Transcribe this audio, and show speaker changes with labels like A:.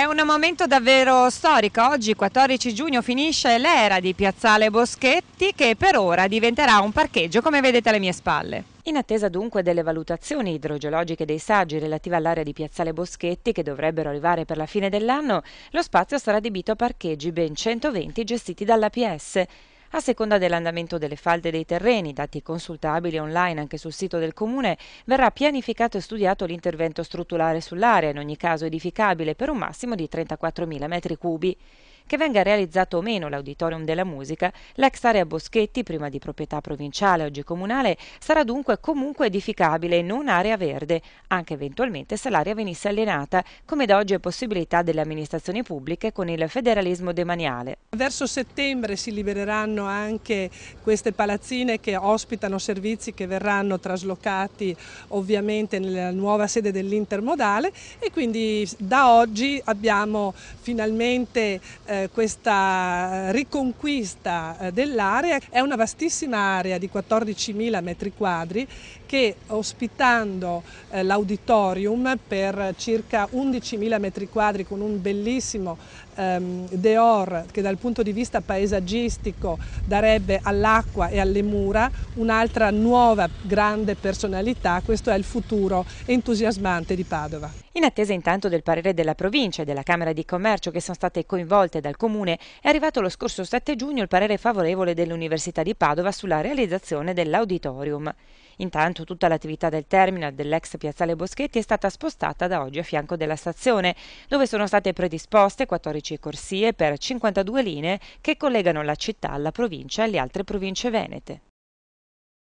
A: È un momento davvero storico, oggi 14 giugno finisce l'era di Piazzale Boschetti che per ora diventerà un parcheggio come vedete alle mie spalle. In attesa dunque delle valutazioni idrogeologiche dei saggi relative all'area di Piazzale Boschetti che dovrebbero arrivare per la fine dell'anno, lo spazio sarà adibito a parcheggi ben 120 gestiti dall'APS. A seconda dell'andamento delle falde dei terreni, dati consultabili online anche sul sito del Comune, verrà pianificato e studiato l'intervento strutturale sull'area, in ogni caso edificabile, per un massimo di 34.000 m3 che venga realizzato o meno l'Auditorium della Musica, l'ex area Boschetti, prima di proprietà provinciale, oggi comunale, sarà dunque comunque edificabile e non area verde, anche eventualmente se l'area venisse allenata, come da oggi è possibilità delle amministrazioni pubbliche con il federalismo demaniale.
B: Verso settembre si libereranno anche queste palazzine che ospitano servizi che verranno traslocati ovviamente nella nuova sede dell'intermodale e quindi da oggi abbiamo finalmente eh, eh, questa eh, riconquista eh, dell'area. È una vastissima area di 14.000 metri quadri che ospitando l'auditorium per circa 11.000 metri quadri con un bellissimo ehm, deor che dal punto di vista paesaggistico darebbe all'acqua e alle mura un'altra nuova grande
A: personalità, questo è il futuro entusiasmante di Padova. In attesa intanto del parere della provincia e della Camera di Commercio che sono state coinvolte dal Comune, è arrivato lo scorso 7 giugno il parere favorevole dell'Università di Padova sulla realizzazione dell'auditorium. Intanto tutta l'attività del terminal dell'ex piazzale Boschetti è stata spostata da oggi a fianco della stazione, dove sono state predisposte 14 corsie per 52 linee che collegano la città alla provincia e le altre province venete.